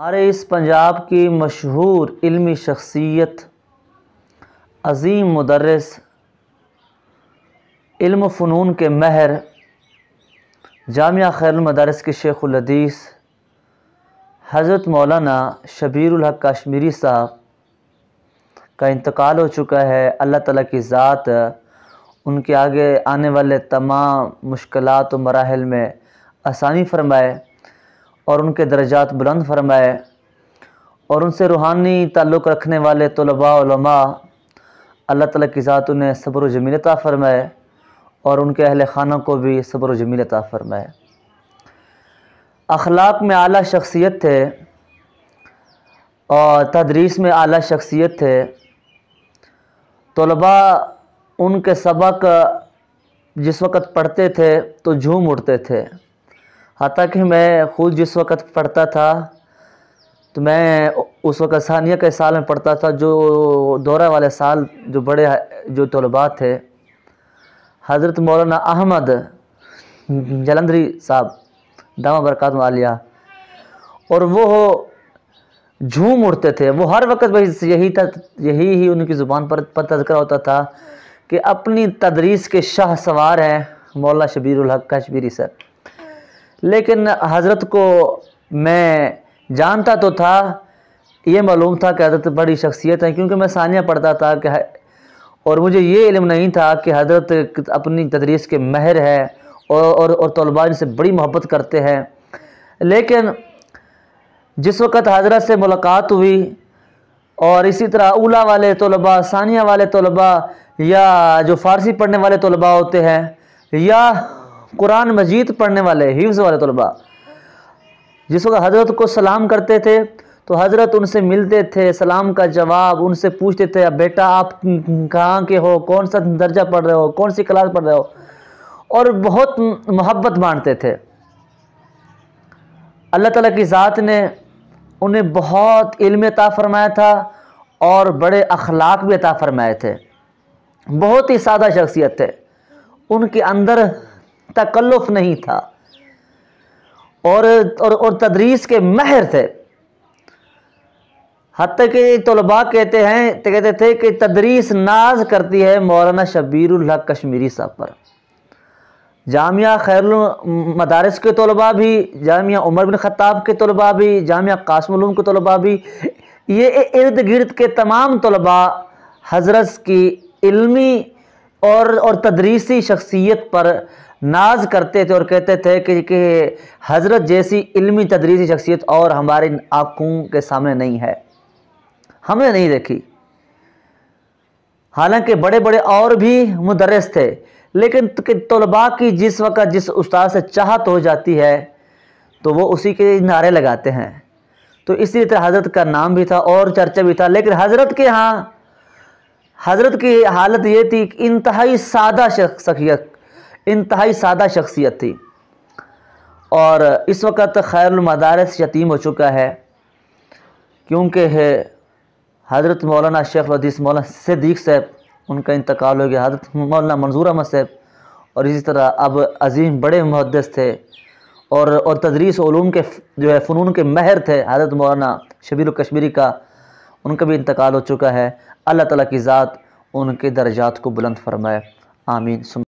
हमारे इस पंजाब की मशहूर इल्मी शख्सियत अज़ीम मदरस इल्म फ़नून के महर जामिया मदारस के शेख़ुलदीस हज़रत मौलाना हक कश्मीरी साहब का इंतकाल हो चुका है अल्लाह ताला की ज़ात उनके आगे आने वाले तमाम मुश्किल व मराहल में आसानी फरमाए और उनके दर्जात बुलंद फरमाए और उनसे रूहानी ताल्लुक़ रखने वाले तलबा अल्लाह ताली की ज़ात उन्हें सब्र जमीलता फ़रमाए और उनके अहल खाना को भी सब्र जमीलता फ़रमाए अखलाक में आला शख्सियत थे और तदरीस में आला शख्सियत थे तलबा उनके सबक जिस वक़्त पढ़ते थे तो झूम उठते थे हालांकि कि मैं खुद जिस वक़्त पढ़ता था तो मैं उस वक़्त सानिया के साल में पढ़ता था जो दौरा वाले साल जो बड़े जो तलबा थे हज़रत मौलाना अहमद जलंधरी साहब दामा बरकत वालिया और वो झूम उड़ते थे वो हर वक्त भाई यही था यही ही उनकी ज़ुबान पर पर तस्करा होता था कि अपनी तदरीस के शाह सवार हैं मौला शबीर हक कश्मीरी सर लेकिन हज़रत को मैं जानता तो था ये मालूम था कि हज़रत बड़ी शख्सियत है क्योंकि मैं सानिया पढ़ता था कि और मुझे ये इल्म नहीं था कि हज़रत अपनी तदरीस के महर है और और, और तलबा इनसे बड़ी मोहब्बत करते हैं लेकिन जिस वक़्त हजरत से मुलाकात हुई और इसी तरह ओला वाले तलबा सानिया वाले तलबा या जो फ़ारसी पढ़ने वाले तलबा होते हैं या कुरान मजीद पढ़ने वाले हिफ्ज़ वाले तलबा जिस वक्त हज़रत को सलाम करते थे तो हज़रत उनसे मिलते थे सलाम का जवाब उनसे पूछते थे अब बेटा आप कहाँ के हो कौन सा दर्जा पढ़ रहे हो कौन सी क्लास पढ़ रहे हो और बहुत मोहब्बत बांटते थे अल्लाह ताला की ज़ात ने उन्हें बहुत इल्म अता फरमाया था और बड़े अखलाक भी अता फरमाए थे बहुत ही सादा शख्सियत थे उनके अंदर तकल्लुफ नहीं था और और, और तदरीस के महर थे हती के तलबा कहते हैं कहते थे कि तदरीस नाज करती है मौलाना शबीरुल हक कश्मीरी साहब पर जामिया खैर मदारस के तलबा भी जामिया उमर बिन खताब के तलबा भी जामिया कासमलूम के तलबा भी ये इर्द गिर्द के तमाम तलबा हजरत की इल्मी और और तदरीसी शख्सियत पर नाज करते थे और कहते थे कि, कि हज़रत जैसी इल्मी तदरीसी शख्सियत और हमारी आँखों के सामने नहीं है हमने नहीं देखी हालांकि बड़े बड़े और भी मुदरस थे लेकिन तलबा की जिस वक्त जिस उस्ताद से चाहत हो जाती है तो वो उसी के नारे लगाते हैं तो इसी तरह हज़रत का नाम भी था और चर्चा भी था लेकिन हज़रत के यहाँ हज़रत की हालत ये थी कि इंतहाई सादा शख्सियत इंतहाई सादा शख्सियत थी और इस वक्त खैरमदारस यतीम हो चुका है क्योंकि है हज़रत मौलाना शेख हदीस मौलाना सदीक साहब उनका इंतकाल हो गया हज़रत मौलाना मंजूर अहमद साहब और इसी तरह अब अजीम बड़े मुहदस थे और और तदरीस ओलूम के जो है फ़नून के महर थे हज़रत मौलाना शबीर कश्मीरी का उनका भी इंतकाल हो चुका है अल्लाह ताली की ज़ात उनके दर्जात को बुलंद फरमाए आमीन